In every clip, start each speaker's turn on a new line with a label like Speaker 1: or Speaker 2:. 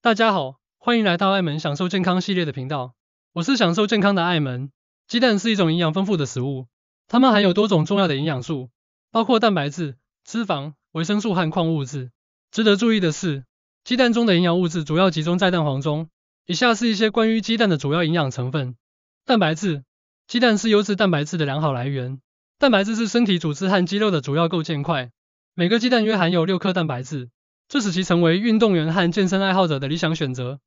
Speaker 1: 大家好，欢迎来到爱门享受健康系列的频道，我是享受健康的爱门。鸡蛋是一种营养丰富的食物，它们含有多种重要的营养素，包括蛋白质、脂肪、维生素和矿物质。值得注意的是，鸡蛋中的营养物质主要集中在蛋黄中。以下是一些关于鸡蛋的主要营养成分：蛋白质。鸡蛋是优质蛋白质的良好来源，蛋白质是身体组织和肌肉的主要构建块。每个鸡蛋约含有六克蛋白质。这使其成为运动员和健身爱好者的理想选择。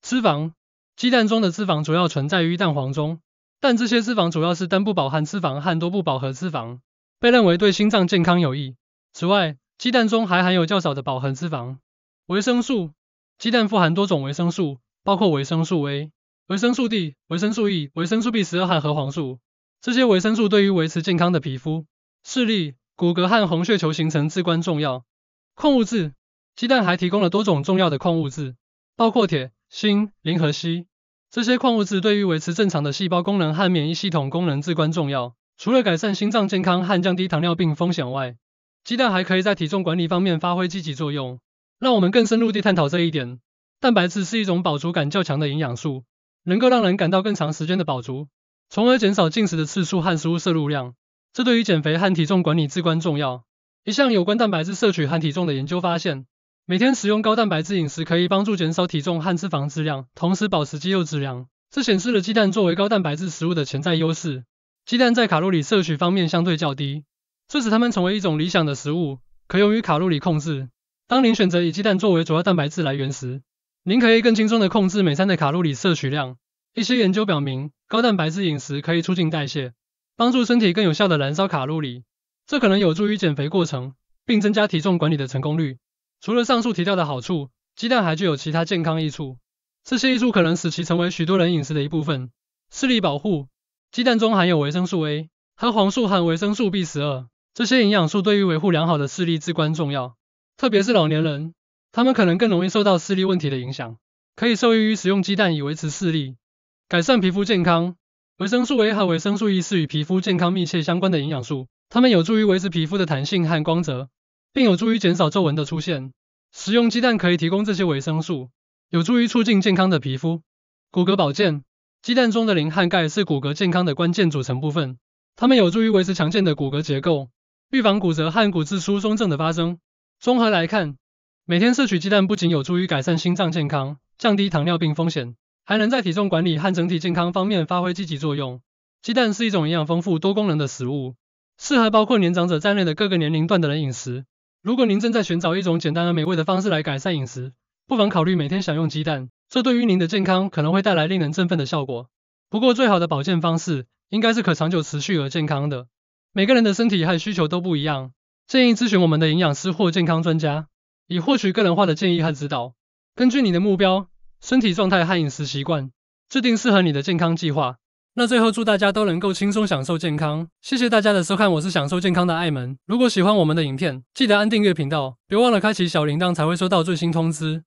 Speaker 1: 脂肪，鸡蛋中的脂肪主要存在于蛋黄中，但这些脂肪主要是单不饱和脂肪和多不饱和脂肪，被认为对心脏健康有益。此外，鸡蛋中还含有较少的饱和脂肪。维生素，鸡蛋富含多种维生素，包括维生素 A、维生素 D、维生素 E、维生素 b 十二和核黄素。这些维生素对于维持健康的皮肤、视力、骨骼和红血球形成至关重要。矿物质。鸡蛋还提供了多种重要的矿物质，包括铁、锌、磷和硒。这些矿物质对于维持正常的细胞功能和免疫系统功能至关重要。除了改善心脏健康和降低糖尿病风险外，鸡蛋还可以在体重管理方面发挥积极作用。让我们更深入地探讨这一点。蛋白质是一种饱足感较强的营养素，能够让人感到更长时间的饱足，从而减少进食的次数和食物摄入量。这对于减肥和体重管理至关重要。一项有关蛋白质摄取和体重的研究发现。每天食用高蛋白质饮食可以帮助减少体重和脂肪质量，同时保持肌肉质量。这显示了鸡蛋作为高蛋白质食物的潜在优势。鸡蛋在卡路里摄取方面相对较低，这使它们成为一种理想的食物，可用于卡路里控制。当您选择以鸡蛋作为主要蛋白质来源时，您可以更轻松地控制每餐的卡路里摄取量。一些研究表明，高蛋白质饮食可以促进代谢，帮助身体更有效地燃烧卡路里。这可能有助于减肥过程，并增加体重管理的成功率。除了上述提到的好处，鸡蛋还具有其他健康益处。这些益处可能使其成为许多人饮食的一部分。视力保护，鸡蛋中含有维生素 A 和黄素含维生素 B12，这些营养素对于维护良好的视力至关重要，特别是老年人，他们可能更容易受到视力问题的影响，可以受益于使用鸡蛋以维持视力。改善皮肤健康，维生素 A 和维生素 E 是与皮肤健康密切相关的营养素，它们有助于维持皮肤的弹性和光泽。并有助于减少皱纹的出现。食用鸡蛋可以提供这些维生素，有助于促进健康的皮肤、骨骼保健。鸡蛋中的磷、钙、钙是骨骼健康的关键组成部分，它们有助于维持强健的骨骼结构，预防骨折和骨质疏松症的发生。综合来看，每天摄取鸡蛋不仅有助于改善心脏健康、降低糖尿病风险，还能在体重管理和整体健康方面发挥积极作用。鸡蛋是一种营养丰富、多功能的食物，适合包括年长者在内的各个年龄段的人饮食。如果您正在寻找一种简单而美味的方式来改善饮食，不妨考虑每天享用鸡蛋。这对于您的健康可能会带来令人振奋的效果。不过，最好的保健方式应该是可长久持续而健康的。每个人的身体和需求都不一样，建议咨询我们的营养师或健康专家，以获取个人化的建议和指导。根据你的目标、身体状态和饮食习惯，制定适合你的健康计划。那最后，祝大家都能够轻松享受健康。谢谢大家的收看，我是享受健康的艾门。如果喜欢我们的影片，记得按订阅频道，别忘了开启小铃铛，才会收到最新通知。